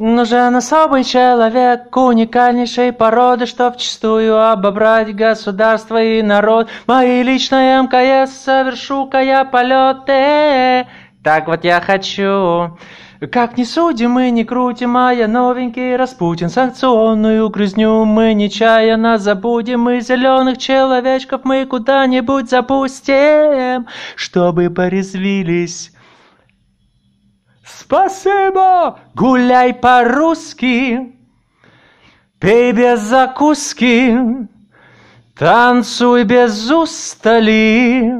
Но Жан особый человек, уникальнейшей породы, что вчистую обобрать государство и народ. Мои личные МКС совершу-ка я полеты. Так вот я хочу. Как не судим мы не крутим, а я новенький Распутин Санкционную грызню мы нечаянно забудем мы зеленых человечков мы куда-нибудь запустим Чтобы порезвились Спасибо, гуляй по-русски, пей без закуски, танцуй без устали,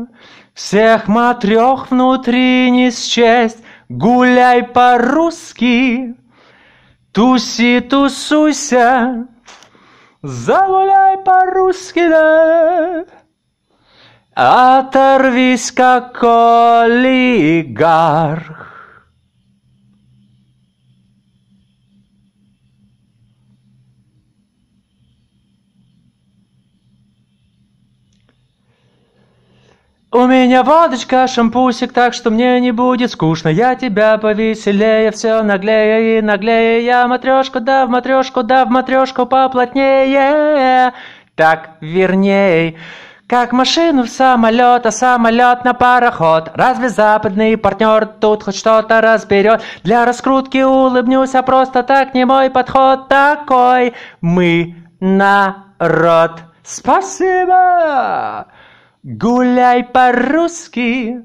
всех матрех внутри не счесть, гуляй по-русски, туси, тусуйся, загуляй по-русски, да. Оторвись, как олигарх, «У меня водочка, шампусик, так что мне не будет скучно. Я тебя повеселее, все наглее и наглее. Я матрешку, да в матрешку, да в матрешку поплотнее. Так верней». Как машину в самолет, а самолет на пароход. Разве западный партнер тут хоть что-то разберет? Для раскрутки улыбнюсь, а просто так не мой подход такой. Мы народ. Спасибо! Гуляй по-русски,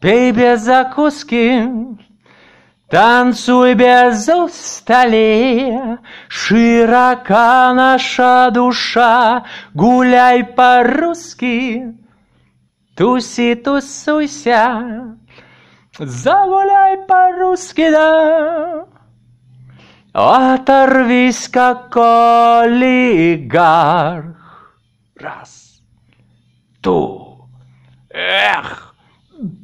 пей без закуски, Танцуй без устали, широка наша душа, Гуляй по-русски, туси, тусуйся, Загуляй по-русски, да. Оторвись, как олигарх. Раз что? Эх!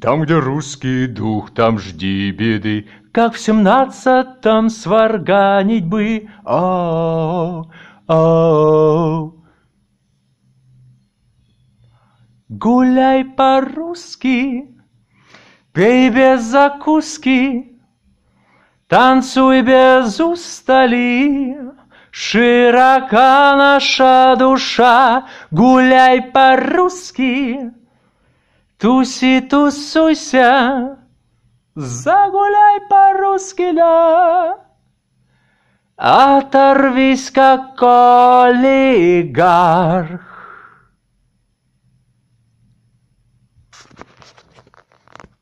Там, где русский дух, там жди беды, Как в семнадцатом сварганить бы. О, о, Гуляй по-русски, пей без закуски, Танцуй без устали, Широка наша душа, гуляй по-русски, Туси, тусуйся, загуляй по-русски, да. Оторвись, как олигарх,